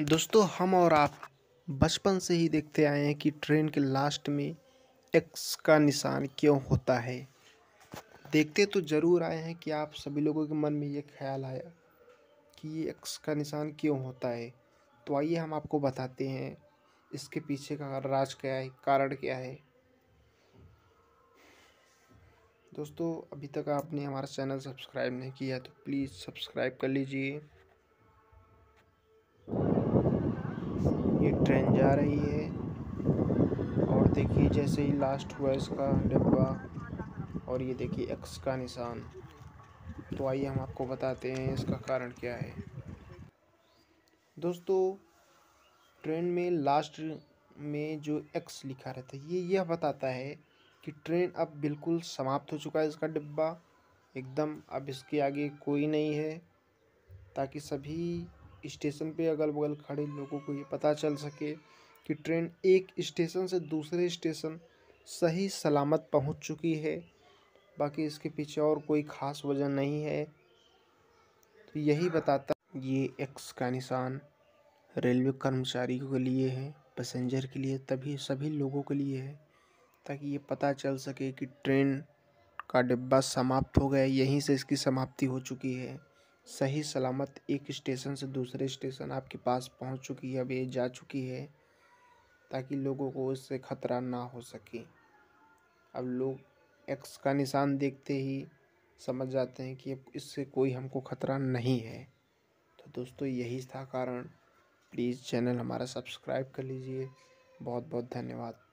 दोस्तों हम और आप बचपन से ही देखते आए हैं कि ट्रेन के लास्ट में एक्स का निशान क्यों होता है देखते तो ज़रूर आए हैं कि आप सभी लोगों के मन में ये ख्याल आया कि ये एक्स का निशान क्यों होता है तो आइए हम आपको बताते हैं इसके पीछे का राज क्या है कारण क्या है दोस्तों अभी तक आपने हमारा चैनल सब्सक्राइब नहीं किया तो प्लीज़ सब्सक्राइब कर लीजिए ट्रेन जा रही है और देखिए जैसे ही लास्ट हुआ इसका डब्बा और ये देखिए एक्स का निशान तो आइए हम आपको बताते हैं इसका कारण क्या है दोस्तों ट्रेन में लास्ट में जो एक्स लिखा रहता है ये यह बताता है कि ट्रेन अब बिल्कुल समाप्त हो चुका है इसका डिब्बा एकदम अब इसके आगे कोई नहीं है ताकि सभी स्टेशन पे अगल बगल खड़े लोगों को ये पता चल सके कि ट्रेन एक स्टेशन से दूसरे स्टेशन सही सलामत पहुंच चुकी है बाकी इसके पीछे और कोई ख़ास वजह नहीं है तो यही बताता ये एक्स का निशान रेलवे कर्मचारियों के लिए है पैसेंजर के लिए तभी सभी लोगों के लिए है ताकि ये पता चल सके कि ट्रेन का डिब्बा समाप्त हो गया यहीं से इसकी समाप्ति हो चुकी है सही सलामत एक स्टेशन से दूसरे स्टेशन आपके पास पहुंच चुकी है अब ये जा चुकी है ताकि लोगों को इससे खतरा ना हो सके अब लोग एक्स का निशान देखते ही समझ जाते हैं कि अब इससे कोई हमको खतरा नहीं है तो दोस्तों यही था कारण प्लीज़ चैनल हमारा सब्सक्राइब कर लीजिए बहुत बहुत धन्यवाद